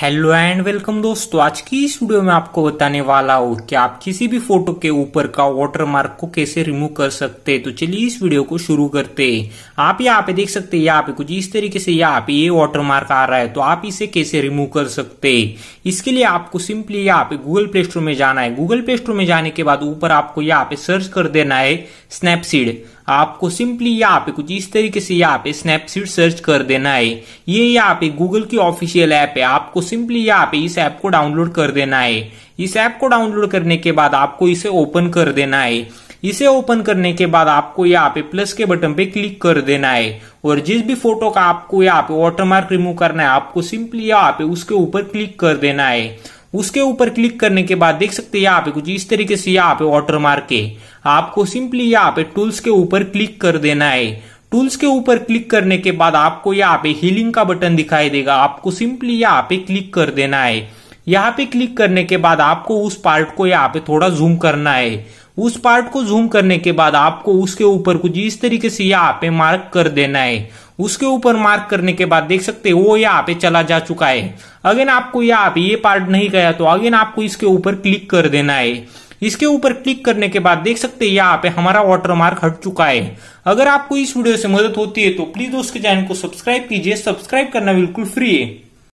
hello and welcome दोस्तों आज की इस वीडियो में आपको बताने वाला हूँ कि आप किसी भी फोटो के ऊपर का वाटरमार्क को कैसे रिमूव कर सकते हैं तो चलिए इस वीडियो को शुरू करते हैं आप यहाँ पे देख सकते हैं यहाँ पे कुछ इस तरीके से यहाँ पे ये वाटरमार्क आ रहा है तो आप इसे कैसे रिमूव कर सकते है इसके लिए आपको सिंपली यहाँ पे गूगल प्ले स्टोर में जाना है गूगल प्ले स्टोर में जाने के बाद ऊपर आपको यहाँ पे सर्च कर देना है स्नैपसीड आपको सिंपली यहाँ पे कुछ इस तरीके से यहाँ पे स्नैपसीड सर्च कर देना है ये यहाँ पे गूगल की ऑफिशियल ऐप है आपको सिंपली यहाँ पे इस ऐप को डाउनलोड कर देना है इस ऐप को डाउनलोड करने के बाद आपको इसे ओपन कर देना है इसे ओपन करने के बाद आपको यहाँ पे प्लस के बटन पे क्लिक कर देना है और जिस भी फोटो का आपको यहाँ पे वाटरमार्क रिमूव करना है आपको सिंपली यहाँ पे उसके ऊपर क्लिक कर देना है उसके ऊपर क्लिक करने के बाद देख सकते हैं यहाँ पे कुछ इस तरीके से यहाँ पे वॉटर मार्क है आपको सिंपली यहाँ पे टूल्स के ऊपर क्लिक कर देना है टूल्स के ऊपर क्लिक करने के बाद आपको यहाँ पे हीलिंग का बटन दिखाई देगा आपको सिंपली यहाँ पे क्लिक कर देना है यहाँ पे क्लिक करने के बाद आपको उस पार्ट को यहाँ पे थोड़ा जूम करना है उस पार्ट को जूम करने के बाद आपको उसके ऊपर कुछ इस तरीके से यहाँ पे मार्क कर देना है उसके ऊपर मार्क करने के बाद देख सकते हैं वो यहाँ पे चला जा चुका है अगेन आपको यहाँ पे ये पार्ट नहीं गया तो अगेन आपको इसके ऊपर क्लिक कर देना है इसके ऊपर क्लिक करने के बाद देख सकते हैं यहाँ पे हमारा वाटर मार्क हट चुका है अगर आपको इस वीडियो से मदद होती है तो प्लीज उसके चैनल को सब्सक्राइब कीजिए सब्सक्राइब करना बिल्कुल फ्री है